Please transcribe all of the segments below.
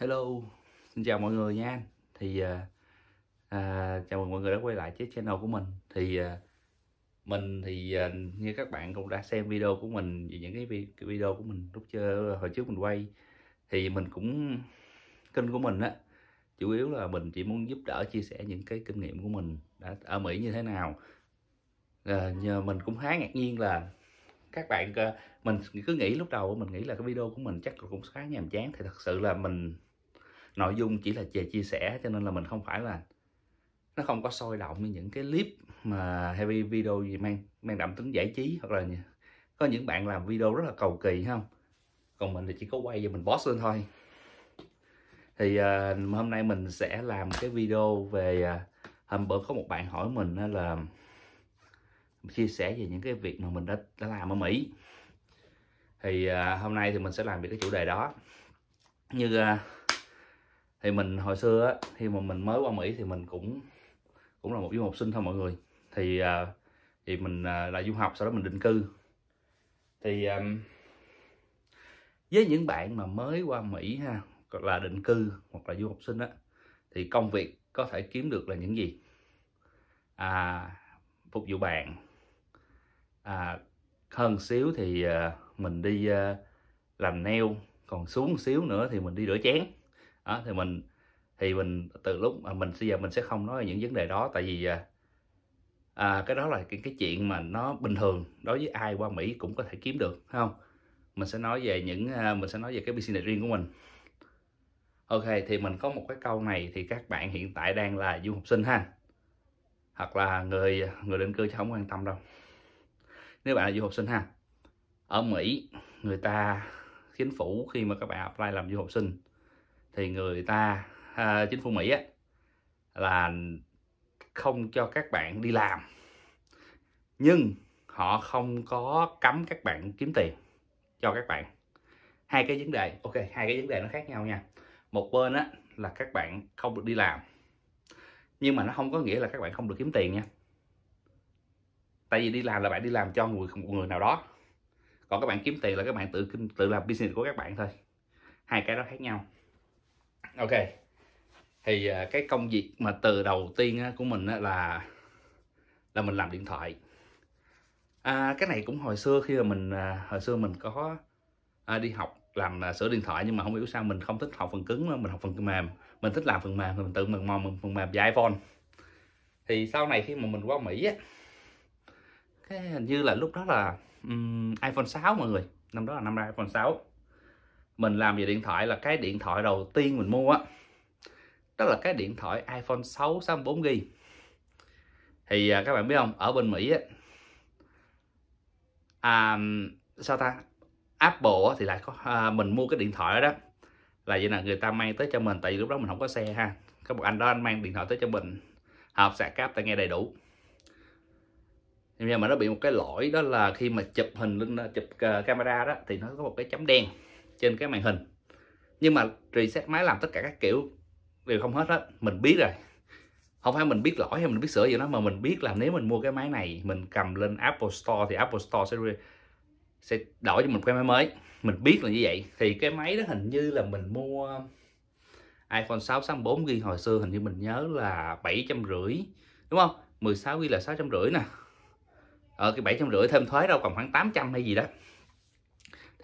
Hello, xin chào mọi người nha. Thì à, à, chào mừng mọi người đã quay lại với channel của mình. Thì à, mình thì à, như các bạn cũng đã xem video của mình về những cái, video của mình lúc chơi hồi trước mình quay thì mình cũng kênh của mình á chủ yếu là mình chỉ muốn giúp đỡ chia sẻ những cái kinh nghiệm của mình đã ở Mỹ như thế nào. À, nhờ mình cũng khá ngạc nhiên là các bạn à, mình cứ nghĩ lúc đầu mình nghĩ là cái video của mình chắc cũng khá nhàm chán thì thật sự là mình nội dung chỉ là về chia sẻ cho nên là mình không phải là nó không có sôi động như những cái clip mà heavy video gì mang mang đậm tính giải trí hoặc là như, có những bạn làm video rất là cầu kỳ không còn mình thì chỉ có quay và mình boss lên thôi thì uh, hôm nay mình sẽ làm cái video về uh, hôm bữa có một bạn hỏi mình là chia sẻ về những cái việc mà mình đã, đã làm ở Mỹ thì uh, hôm nay thì mình sẽ làm về cái chủ đề đó như uh, thì mình hồi xưa á, khi mà mình mới qua Mỹ thì mình cũng cũng là một du học sinh thôi mọi người thì à, thì mình à, là du học sau đó mình định cư thì à, với những bạn mà mới qua Mỹ ha hoặc là định cư hoặc là du học sinh á thì công việc có thể kiếm được là những gì à, phục vụ bạn à, hơn xíu thì à, mình đi làm nail còn xuống xíu nữa thì mình đi rửa chén đó, thì mình thì mình từ lúc mà mình bây giờ mình sẽ không nói về những vấn đề đó tại vì à, à, cái đó là cái, cái chuyện mà nó bình thường đối với ai qua Mỹ cũng có thể kiếm được phải không mình sẽ nói về những à, mình sẽ nói về cái business riêng của mình ok thì mình có một cái câu này thì các bạn hiện tại đang là du học sinh ha hoặc là người người định cư chứ không quan tâm đâu nếu bạn là du học sinh ha ở Mỹ người ta chính phủ khi mà các bạn apply làm du học sinh thì người ta à, chính phủ Mỹ á, là không cho các bạn đi làm nhưng họ không có cấm các bạn kiếm tiền cho các bạn hai cái vấn đề ok hai cái vấn đề nó khác nhau nha một bên á là các bạn không được đi làm nhưng mà nó không có nghĩa là các bạn không được kiếm tiền nha tại vì đi làm là bạn đi làm cho người một người nào đó còn các bạn kiếm tiền là các bạn tự tự làm business của các bạn thôi hai cái đó khác nhau ok thì à, cái công việc mà từ đầu tiên của mình là là mình làm điện thoại à, cái này cũng hồi xưa khi mà mình à, hồi xưa mình có à, đi học làm sửa điện thoại nhưng mà không hiểu sao mình không thích học phần cứng mà mình học phần mềm mình thích làm phần mềm thì mình tự mình mò phần mềm và iphone thì sau này khi mà mình qua mỹ á cái hình như là lúc đó là um, iphone 6 mọi người năm đó là năm ra iphone 6 mình làm về điện thoại là cái điện thoại đầu tiên mình mua á đó là cái điện thoại iPhone 6 64 GB thì à, các bạn biết không ở bên Mỹ á à, sao ta Apple thì lại có à, mình mua cái điện thoại đó, đó là vậy là người ta mang tới cho mình tại vì lúc đó mình không có xe ha có một anh đó anh mang điện thoại tới cho mình hộp sạc cáp tai nghe đầy đủ nhưng mà nó bị một cái lỗi đó là khi mà chụp hình lên chụp à, camera đó thì nó có một cái chấm đen trên cái màn hình nhưng mà reset máy làm tất cả các kiểu đều không hết hết mình biết rồi không phải mình biết lỗi hay mình biết sửa gì đó mà mình biết là nếu mình mua cái máy này mình cầm lên Apple Store thì Apple Store sẽ sẽ đổi cho mình cái máy mới mình biết là như vậy thì cái máy đó hình như là mình mua iPhone 6 64 g hồi xưa hình như mình nhớ là rưỡi đúng không 16 g là rưỡi nè ở ờ, cái rưỡi thêm thuế đâu còn khoảng 800 hay gì đó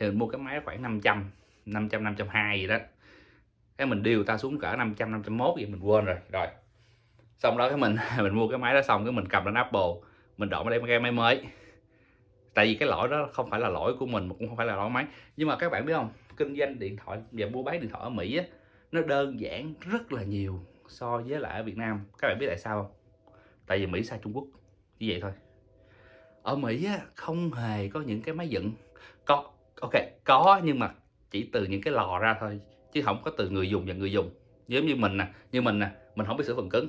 thì mình mua cái máy khoảng 500 500 520 gì đó cái mình điều ta xuống cỡ 500 501 gì mình quên rồi rồi xong đó cái mình mình mua cái máy đó xong cái mình cầm lên Apple mình đổi lên cái máy mới tại vì cái lỗi đó không phải là lỗi của mình mà cũng không phải là lỗi máy nhưng mà các bạn biết không kinh doanh điện thoại và mua bán điện thoại ở Mỹ á, nó đơn giản rất là nhiều so với lại ở Việt Nam các bạn biết tại sao không tại vì Mỹ xa Trung Quốc như vậy thôi ở Mỹ á, không hề có những cái máy dựng có ok có nhưng mà chỉ từ những cái lò ra thôi chứ không có từ người dùng và người dùng giống như mình nè như mình nè mình không biết sửa phần cứng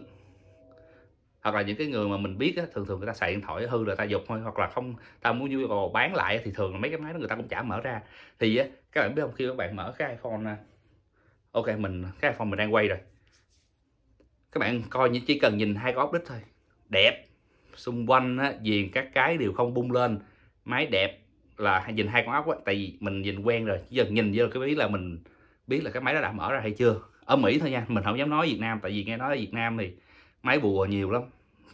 hoặc là những cái người mà mình biết á, thường thường người ta xài điện thoại hư là ta dục thôi hoặc là không ta muốn nhu cầu bán lại thì thường là mấy cái máy đó người ta cũng chả mở ra thì á, các bạn biết không khi các bạn mở cái iphone ok mình cái iphone mình đang quay rồi các bạn coi như chỉ cần nhìn hai cái ốc đích thôi đẹp xung quanh á, viền các cái đều không bung lên máy đẹp là nhìn hai con ốc á tại vì mình nhìn quen rồi chỉ cần nhìn vô cái biết là mình biết là cái máy đó đã mở ra hay chưa ở Mỹ thôi nha mình không dám nói Việt Nam tại vì nghe nói ở Việt Nam thì máy bùa nhiều lắm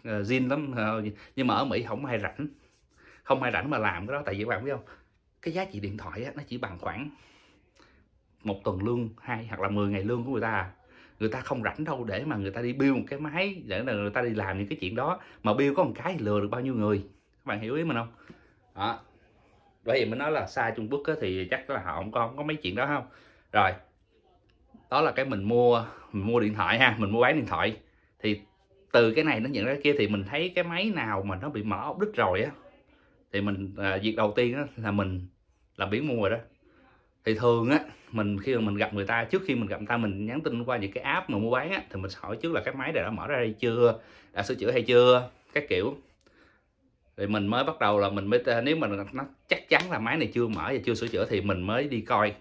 ờ, zin lắm ờ, nhưng mà ở Mỹ không ai rảnh không ai rảnh mà làm cái đó tại vì các bạn biết không cái giá trị điện thoại á, nó chỉ bằng khoảng một tuần lương hai hoặc là 10 ngày lương của người ta à. người ta không rảnh đâu để mà người ta đi build một cái máy để là người ta đi làm những cái chuyện đó mà build có một cái lừa được bao nhiêu người các bạn hiểu ý mình không đó bởi vì mới nói là xa Trung Quốc thì chắc là họ không có không có mấy chuyện đó không rồi đó là cái mình mua mình mua điện thoại ha mình mua bán điện thoại thì từ cái này nó nhận ra kia thì mình thấy cái máy nào mà nó bị mở ốc đứt rồi á thì mình à, việc đầu tiên á, là mình làm biển mua rồi đó thì thường á mình khi mà mình gặp người ta trước khi mình gặp người ta mình nhắn tin qua những cái app mà mua bán á thì mình hỏi trước là cái máy này đã mở ra đây chưa đã sửa chữa hay chưa các kiểu thì mình mới bắt đầu là mình mới nếu mà nó chắc chắn là máy này chưa mở và chưa sửa chữa thì mình mới đi coi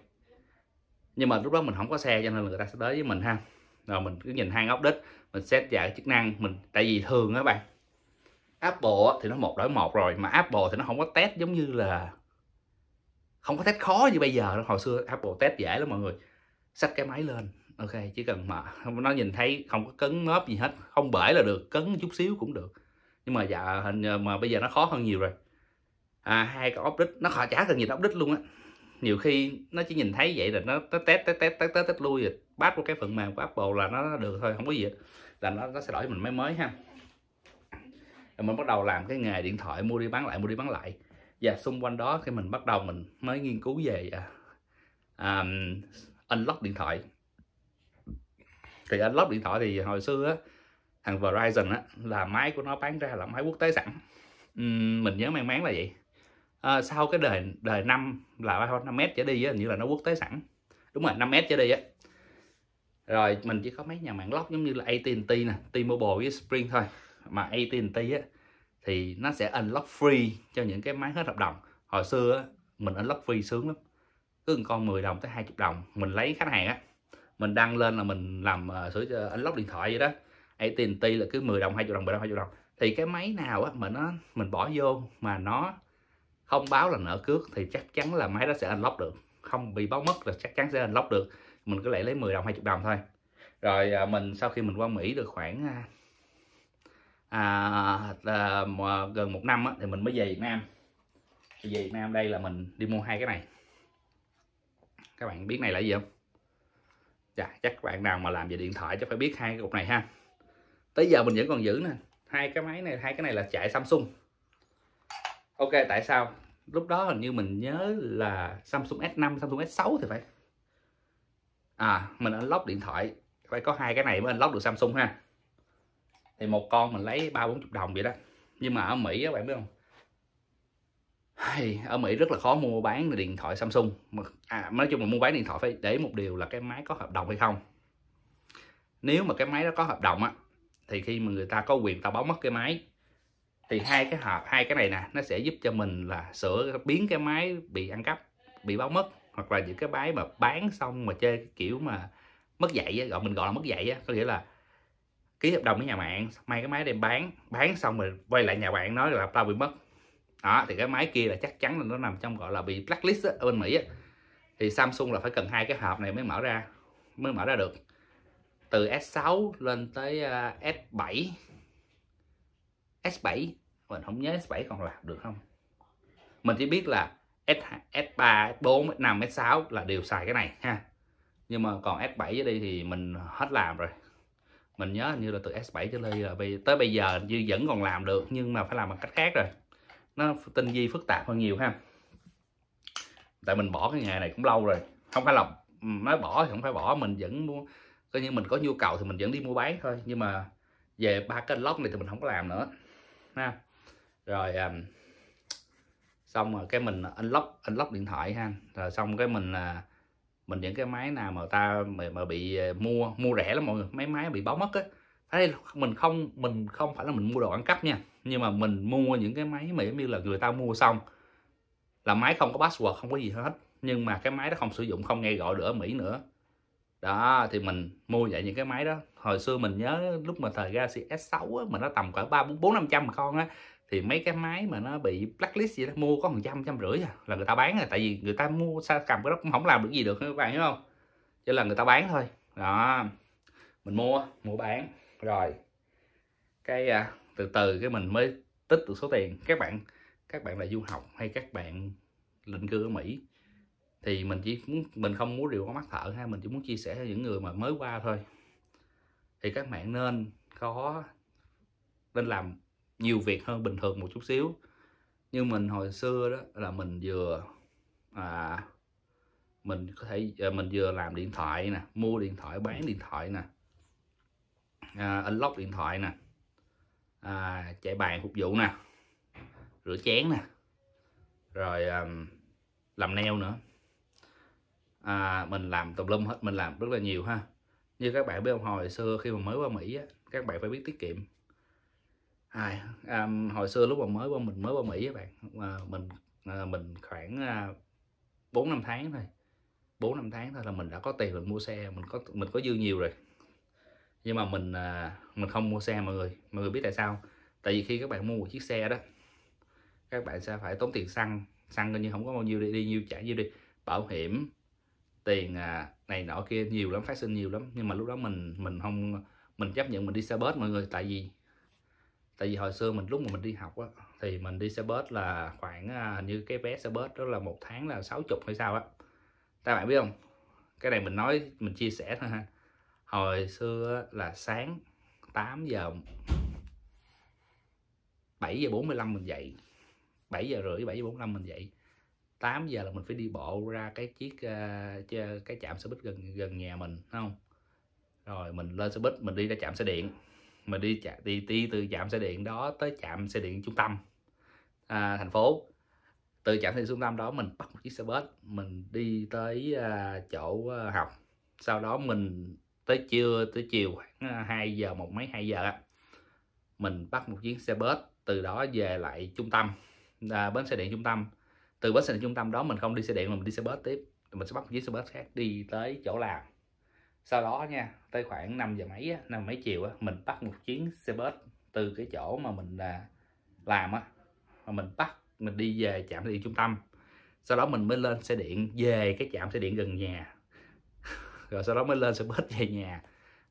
nhưng mà lúc đó mình không có xe cho nên là người ta sẽ tới với mình ha rồi mình cứ nhìn hang ốc đít mình xét vài chức năng mình tại vì thường các bạn Apple thì nó một đổi một rồi mà Apple thì nó không có test giống như là không có test khó như bây giờ đâu hồi xưa Apple test dễ lắm mọi người xách cái máy lên ok chỉ cần mà nó nhìn thấy không có cấn móp gì hết không bể là được cấn chút xíu cũng được nhưng mà dạ hình mà bây giờ nó khó hơn nhiều rồi à, hai cái ốc đít nó khó chả cần nhìn ốc đít luôn á nhiều khi nó chỉ nhìn thấy vậy là nó nó test test test test test, test lui rồi bát của cái phần mềm của apple là nó được thôi không có gì hết. là nó, nó sẽ đổi mình máy mới ha rồi mình bắt đầu làm cái nghề điện thoại mua đi bán lại mua đi bán lại và xung quanh đó khi mình bắt đầu mình mới nghiên cứu về um, unlock điện thoại thì unlock điện thoại thì hồi xưa á thằng Verizon á là máy của nó bán ra là máy quốc tế sẵn uhm, mình nhớ mang máng là vậy à, sau cái đời đời năm là iPhone 5 mét trở đi á, như là nó quốc tế sẵn đúng rồi 5 mét trở đi á rồi mình chỉ có mấy nhà mạng lót giống như là AT&T nè T-Mobile với Spring thôi mà AT&T á thì nó sẽ unlock free cho những cái máy hết hợp đồng hồi xưa á, mình unlock free sướng lắm cứ một con 10 đồng tới 20 đồng mình lấy khách hàng á mình đăng lên là mình làm uh, sửa uh, unlock điện thoại vậy đó AT&T là cứ 10 đồng 20 đồng 10 đồng 20 đồng thì cái máy nào á mà nó mình bỏ vô mà nó không báo là nợ cước thì chắc chắn là máy đó sẽ unlock được không bị báo mất là chắc chắn sẽ unlock được mình cứ lại lấy 10 đồng 20 đồng thôi rồi à, mình sau khi mình qua Mỹ được khoảng à, à, à, gần một năm á, thì mình mới về Việt Nam về Việt Nam đây là mình đi mua hai cái này các bạn biết này là gì không dạ chắc các bạn nào mà làm về điện thoại chắc phải biết hai cái cục này ha tới giờ mình vẫn còn giữ nè hai cái máy này hai cái này là chạy Samsung ok tại sao lúc đó hình như mình nhớ là Samsung S5 Samsung S6 thì phải à mình unlock điện thoại phải có hai cái này mới unlock được Samsung ha thì một con mình lấy ba bốn chục đồng vậy đó nhưng mà ở Mỹ các bạn biết không hay ở Mỹ rất là khó mua bán điện thoại Samsung mà à, nói chung là mua bán điện thoại phải để một điều là cái máy có hợp đồng hay không nếu mà cái máy đó có hợp đồng á thì khi mà người ta có quyền ta báo mất cái máy thì hai cái hộp hai cái này nè nó sẽ giúp cho mình là sửa biến cái máy bị ăn cắp bị báo mất hoặc là những cái máy mà bán xong mà chơi cái kiểu mà mất dạy á gọi mình gọi là mất dạy á có nghĩa là ký hợp đồng với nhà mạng may cái máy đem bán bán xong rồi quay lại nhà bạn nói là tao bị mất đó thì cái máy kia là chắc chắn là nó nằm trong gọi là bị blacklist á, ở bên mỹ á. thì samsung là phải cần hai cái hộp này mới mở ra mới mở ra được từ S6 lên tới S7 à, S7 mình không nhớ S7 còn làm được không mình chỉ biết là S, S3, S4, S5, S6 là đều xài cái này ha nhưng mà còn S7 với đi thì mình hết làm rồi mình nhớ như là từ S7 cho lên là tới bây giờ như vẫn còn làm được nhưng mà phải làm bằng cách khác rồi nó tinh vi phức tạp hơn nhiều ha tại mình bỏ cái nghề này cũng lâu rồi không phải là nói bỏ thì không phải bỏ mình vẫn coi như mình có nhu cầu thì mình vẫn đi mua bán thôi nhưng mà về ba kênh lóc này thì mình không có làm nữa ha rồi um, xong rồi cái mình unlock unlock điện thoại ha rồi xong cái mình là mình những cái máy nào mà ta mà, mà bị à, mua mua rẻ lắm mọi người mấy máy bị báo mất á đây mình không mình không phải là mình mua đồ ăn cắp nha nhưng mà mình mua những cái máy mà giống như là người ta mua xong là máy không có password không có gì hết nhưng mà cái máy đó không sử dụng không nghe gọi được ở Mỹ nữa đó thì mình mua vậy những cái máy đó hồi xưa mình nhớ lúc mà thời Galaxy S6 á, mà nó tầm khoảng ba bốn bốn năm trăm mà con á thì mấy cái máy mà nó bị blacklist gì đó mua có một trăm trăm rưỡi à, là người ta bán rồi tại vì người ta mua xa cầm cái đó cũng không làm được gì được các bạn hiểu không chỉ là người ta bán thôi đó mình mua mua bán rồi cái à, từ từ cái mình mới tích được số tiền các bạn các bạn là du học hay các bạn định cư ở Mỹ thì mình chỉ muốn mình không muốn điều có mắt thợ ha mình chỉ muốn chia sẻ cho những người mà mới qua thôi thì các bạn nên có nên làm nhiều việc hơn bình thường một chút xíu như mình hồi xưa đó là mình vừa à, mình có thể à, mình vừa làm điện thoại nè mua điện thoại bán điện thoại nè à, unlock điện thoại nè à, chạy bàn phục vụ nè rửa chén nè rồi um, làm neo nữa à, mình làm tùm lum hết mình làm rất là nhiều ha như các bạn biết không hồi xưa khi mà mới qua Mỹ á, các bạn phải biết tiết kiệm à, à, hồi xưa lúc mà mới qua mình mới qua Mỹ các bạn à, mình à, mình khoảng à, bốn à, năm tháng thôi bốn năm tháng thôi là mình đã có tiền mình mua xe mình có mình có dư nhiều rồi nhưng mà mình à, mình không mua xe mọi người mọi người biết tại sao tại vì khi các bạn mua một chiếc xe đó các bạn sẽ phải tốn tiền xăng xăng coi như không có bao nhiêu đi, đi nhiêu trả nhiêu đi bảo hiểm tiền à, này nọ kia nhiều lắm phát sinh nhiều lắm nhưng mà lúc đó mình mình không mình chấp nhận mình đi xe bus mọi người tại vì tại vì hồi xưa mình lúc mà mình đi học á thì mình đi xe bus là khoảng à, như cái vé xe bus đó là một tháng là 60 hay sao á các bạn biết không cái này mình nói mình chia sẻ thôi ha hồi xưa là sáng 8 giờ 7 giờ 45 mình dậy 7 giờ rưỡi 7 giờ 45 mình dậy 8 giờ là mình phải đi bộ ra cái chiếc uh, cái trạm xe buýt gần gần nhà mình không rồi mình lên xe buýt mình đi ra trạm xe điện mình đi đi, đi từ trạm xe điện đó tới trạm xe điện trung tâm à, thành phố từ trạm xe điện trung tâm đó mình bắt một chiếc xe buýt mình đi tới uh, chỗ uh, học sau đó mình tới trưa tới chiều khoảng 2 giờ một mấy 2 giờ mình bắt một chuyến xe bus từ đó về lại trung tâm à, bến xe điện trung tâm từ bến xe trung tâm đó mình không đi xe điện mà mình đi xe bus tiếp mình sẽ bắt một chiếc xe bus khác đi tới chỗ làm sau đó nha tới khoảng 5 giờ mấy năm mấy chiều mình bắt một chuyến xe bus từ cái chỗ mà mình à, làm á mà mình bắt mình đi về trạm xe điện trung tâm sau đó mình mới lên xe điện về cái trạm xe điện gần nhà rồi sau đó mới lên xe bus về nhà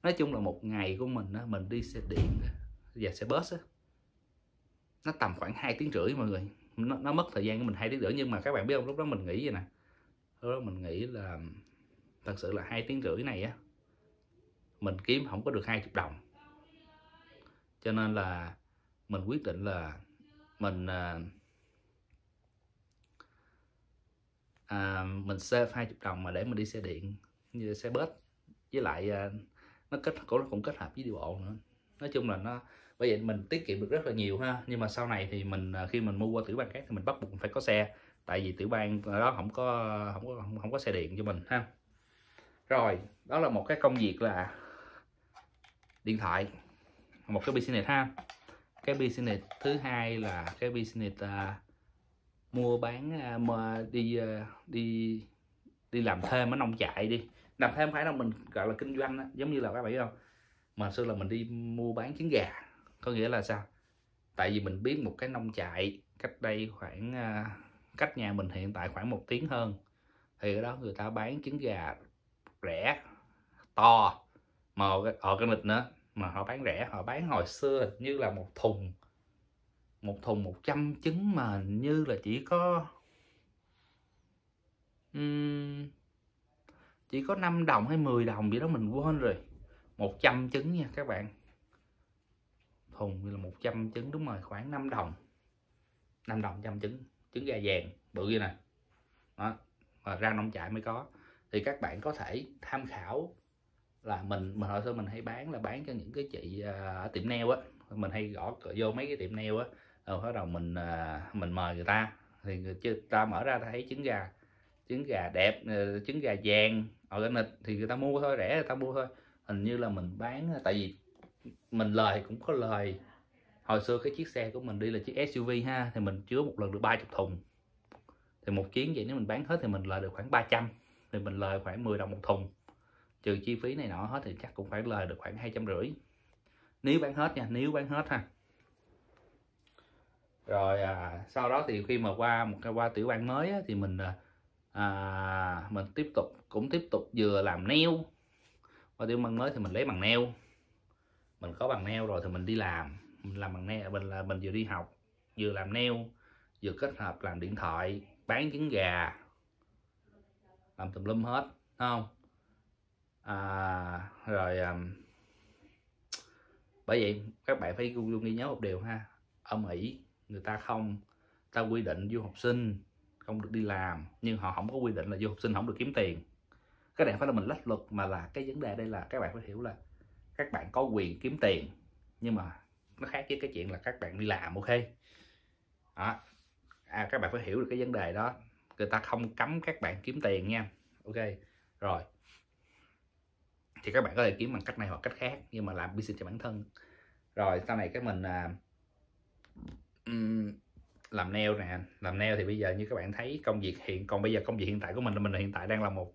nói chung là một ngày của mình á mình đi xe điện à, và xe bus á nó tầm khoảng 2 tiếng rưỡi mọi người nó, nó mất thời gian của mình hai tiếng rưỡi nhưng mà các bạn biết không lúc đó mình nghĩ vậy nè lúc đó mình nghĩ là thật sự là hai tiếng rưỡi này á mình kiếm không có được hai chục đồng cho nên là mình quyết định là mình à, à, mình save hai chục đồng mà để mình đi xe điện như xe bus với lại à, nó kết cũng cũng kết hợp với đi bộ nữa nói chung là nó bởi vậy mình tiết kiệm được rất là nhiều ha nhưng mà sau này thì mình à, khi mình mua qua tiểu bang khác thì mình bắt buộc phải có xe tại vì tiểu bang đó không có không có không có xe điện cho mình ha rồi đó là một cái công việc là điện thoại một cái business ha cái business thứ hai là cái business uh, mua bán uh, đi uh, đi đi làm thêm ở nông trại đi làm thêm phải đâu mình gọi là kinh doanh đó. giống như là các bạn biết không mà xưa là mình đi mua bán trứng gà có nghĩa là sao tại vì mình biết một cái nông trại cách đây khoảng à, cách nhà mình hiện tại khoảng một tiếng hơn thì ở đó người ta bán trứng gà rẻ to mà ở cái lịch nữa mà họ bán rẻ họ bán hồi xưa như là một thùng một thùng 100 trứng mà như là chỉ có um, chỉ có 5 đồng hay 10 đồng gì đó mình quên rồi 100 trứng nha các bạn thùng như là 100 trứng đúng rồi khoảng 5 đồng 5 đồng trăm trứng trứng gà vàng bự như này đó mà ra nông trại mới có thì các bạn có thể tham khảo là mình mình hồi xưa mình hay bán là bán cho những cái chị à, ở tiệm neo á mình hay gõ vô mấy cái tiệm neo á rồi ờ, bắt đầu mình à, mình mời người ta thì người ta mở ra thấy trứng gà trứng gà đẹp ờ, trứng gà vàng ở organic thì người ta mua thôi rẻ người ta mua thôi hình như là mình bán à, tại vì mình lời cũng có lời hồi xưa cái chiếc xe của mình đi là chiếc SUV ha thì mình chứa một lần được 30 thùng thì một chuyến vậy nếu mình bán hết thì mình lời được khoảng 300 thì mình lời khoảng 10 đồng một thùng trừ chi phí này nọ hết thì chắc cũng phải lời được khoảng hai trăm rưỡi nếu bán hết nha nếu bán hết ha rồi à, sau đó thì khi mà qua một cái qua tiểu bang mới á, thì mình à, à mình tiếp tục cũng tiếp tục vừa làm neo qua tiểu bang mới thì mình lấy bằng neo mình có bằng neo rồi thì mình đi làm mình làm bằng neo mình là mình vừa đi học vừa làm neo vừa kết hợp làm điện thoại bán trứng gà làm tùm lum hết không à, rồi um, bởi vậy các bạn phải luôn ghi nhớ một điều ha ở mỹ người ta không ta quy định du học sinh không được đi làm nhưng họ không có quy định là du học sinh không được kiếm tiền cái này phải là mình lách luật mà là cái vấn đề đây là các bạn phải hiểu là các bạn có quyền kiếm tiền nhưng mà nó khác với cái chuyện là các bạn đi làm ok đó. À, các bạn phải hiểu được cái vấn đề đó người ta không cấm các bạn kiếm tiền nha ok rồi thì các bạn có thể kiếm bằng cách này hoặc cách khác nhưng mà làm business cho bản thân rồi sau này các mình à, um, làm nail nè làm nail thì bây giờ như các bạn thấy công việc hiện còn bây giờ công việc hiện tại của mình là mình hiện tại đang là một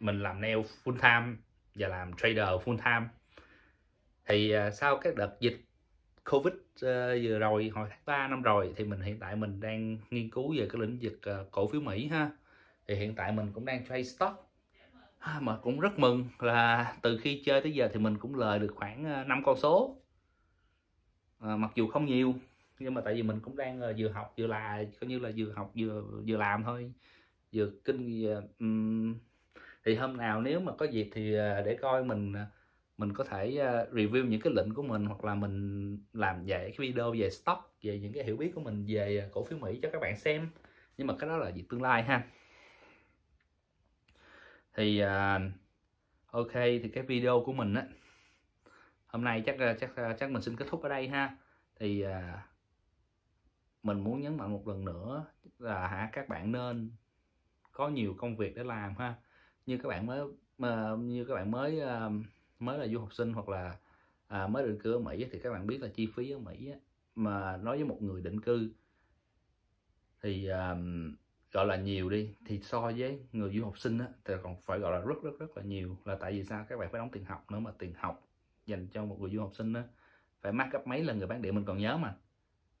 mình làm nail full time và làm trader full time thì à, sau cái đợt dịch covid ờ, vừa rồi hồi tháng 3 năm rồi thì mình hiện tại mình đang nghiên cứu về cái lĩnh vực ờ, cổ phiếu Mỹ ha thì hiện tại mình cũng đang trade stock à, mà cũng rất mừng là từ khi chơi tới giờ thì mình cũng lời được khoảng 5 ờ, con số à, mặc dù không nhiều nhưng mà tại vì mình cũng đang vừa học vừa là coi như là vừa học vừa vừa làm thôi vừa kinh vừa, um, thì hôm nào nếu mà có dịp thì để coi mình mình có thể uh, review những cái lệnh của mình hoặc là mình làm về cái video về stock về những cái hiểu biết của mình về cổ phiếu Mỹ cho các bạn xem nhưng mà cái đó là việc tương lai ha thì uh, ok thì cái video của mình á hôm nay chắc ờ, chắc chắc mình xin kết thúc ở đây ha thì uh, mình muốn nhấn mạnh một lần nữa là hả các bạn nên có nhiều công việc để làm ha như các bạn mới mà như các bạn mới uh, mới là du học sinh hoặc là à, mới định cư ở Mỹ thì các bạn biết là chi phí ở Mỹ mà nói với một người định cư thì à, gọi là nhiều đi thì so với người du học sinh á, thì còn phải gọi là rất rất rất là nhiều là tại vì sao các bạn phải đóng tiền học nữa mà tiền học dành cho một người du học sinh á, phải mắc gấp mấy lần người bán địa mình còn nhớ mà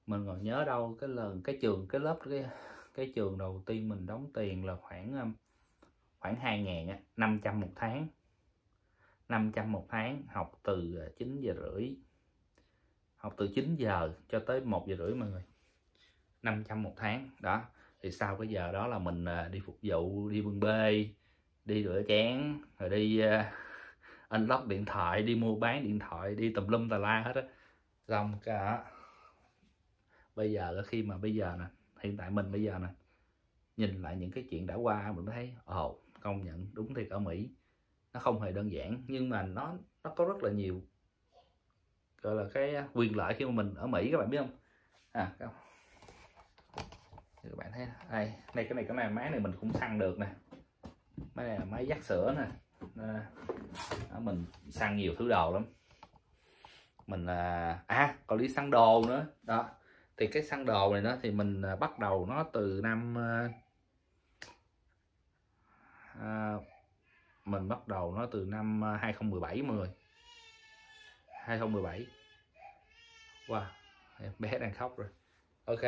mình còn nhớ đâu cái lần cái trường cái lớp cái cái trường đầu tiên mình đóng tiền là khoảng à, khoảng hai ngàn năm trăm một tháng 500 một tháng học từ 9 à, giờ rưỡi học từ 9 giờ cho tới 1 giờ rưỡi mọi người 500 một tháng đó thì sau cái giờ đó là mình à, đi phục vụ đi bưng bê đi rửa chén rồi đi uh, unlock điện thoại đi mua bán điện thoại đi tùm lum tà la hết á xong cả bây giờ là khi mà bây giờ nè hiện tại mình bây giờ nè nhìn lại những cái chuyện đã qua mình thấy ồ oh, công nhận đúng thiệt ở mỹ nó không hề đơn giản nhưng mà nó nó có rất là nhiều gọi là cái à, quyền lợi khi mà mình ở Mỹ các bạn biết không à các bạn thấy đây này cái này cái này máy này mình cũng săn được nè máy này là máy dắt sữa nè đó, mình săn nhiều thứ đồ lắm mình là à còn đi săn đồ nữa đó thì cái săn đồ này nó thì mình à, bắt đầu nó từ năm uh, mình bắt đầu nó từ năm 2017 10 2017 wow bé đang khóc rồi ok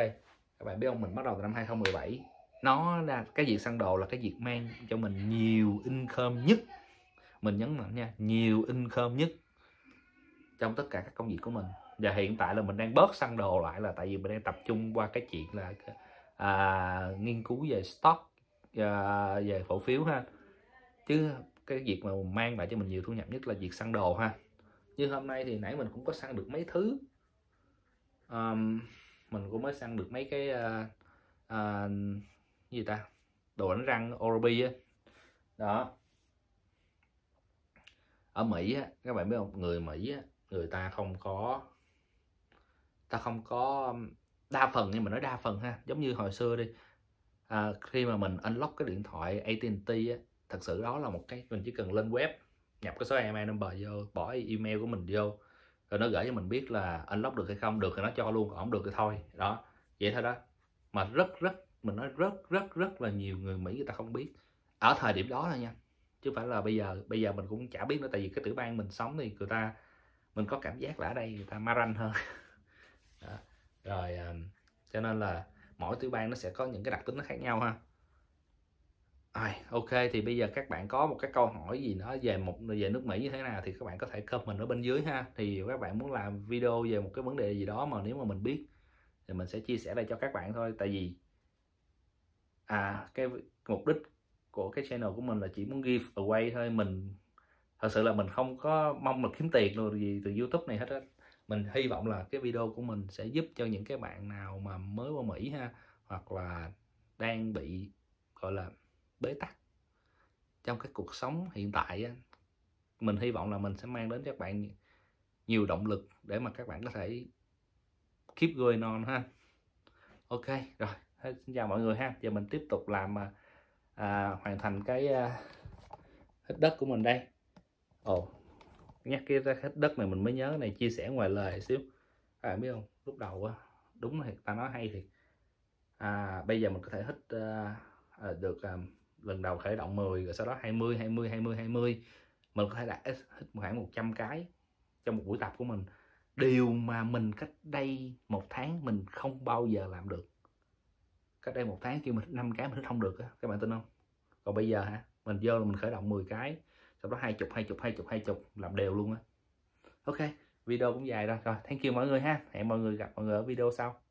các bạn biết không mình bắt đầu từ năm 2017 nó là cái việc săn đồ là cái việc mang cho mình nhiều income nhất mình nhấn mạnh nha nhiều income nhất trong tất cả các công việc của mình và hiện tại là mình đang bớt săn đồ lại là tại vì mình đang tập trung qua cái chuyện là à, nghiên cứu về stock à, về cổ phiếu ha chứ cái việc mà mang lại cho mình nhiều thu nhập nhất là việc săn đồ ha như hôm nay thì nãy mình cũng có săn được mấy thứ um, mình cũng mới săn được mấy cái uh, uh, gì ta đồ đánh răng oral á đó ở Mỹ á các bạn biết không người Mỹ á người ta không có ta không có đa phần nhưng mà nói đa phần ha giống như hồi xưa đi à, khi mà mình unlock cái điện thoại AT&T á thật sự đó là một cái mình chỉ cần lên web nhập cái số email number vô bỏ email của mình vô rồi nó gửi cho mình biết là anh unlock được hay không được thì nó cho luôn còn không được thì thôi đó vậy thôi đó mà rất rất mình nói rất rất rất là nhiều người Mỹ người ta không biết ở thời điểm đó thôi nha chứ phải là bây giờ bây giờ mình cũng chả biết nữa tại vì cái tiểu bang mình sống thì người ta mình có cảm giác là ở đây người ta ma hơn đó. rồi à, cho nên là mỗi tiểu bang nó sẽ có những cái đặc tính nó khác nhau ha À, ok thì bây giờ các bạn có một cái câu hỏi gì đó về một về nước Mỹ như thế nào thì các bạn có thể comment ở bên dưới ha thì các bạn muốn làm video về một cái vấn đề gì đó mà nếu mà mình biết thì mình sẽ chia sẻ đây cho các bạn thôi tại vì à cái mục đích của cái channel của mình là chỉ muốn give away thôi mình thật sự là mình không có mong là kiếm tiền rồi gì từ YouTube này hết á mình hy vọng là cái video của mình sẽ giúp cho những cái bạn nào mà mới qua Mỹ ha hoặc là đang bị gọi là bế tắc trong cái cuộc sống hiện tại mình hy vọng là mình sẽ mang đến cho các bạn nhiều động lực để mà các bạn có thể keep going on ha ok rồi xin chào mọi người ha giờ mình tiếp tục làm mà à, hoàn thành cái à, hết đất của mình đây ồ nhắc cái ra hít đất này mình mới nhớ này chia sẻ ngoài lời xíu các à, biết không lúc đầu á đúng thì ta nói hay thì à, bây giờ mình có thể hít uh, được um, lần đầu khởi động 10 rồi sau đó 20 20 20 20 mình có thể đạt khoảng 100 cái trong một buổi tập của mình điều mà mình cách đây một tháng mình không bao giờ làm được cách đây một tháng kêu mình năm cái mình không được á các bạn tin không còn bây giờ hả mình vô là mình khởi động 10 cái sau đó hai chục hai chục hai chục hai chục làm đều luôn á ok video cũng dài rồi rồi thank you mọi người ha hẹn mọi người gặp mọi người ở video sau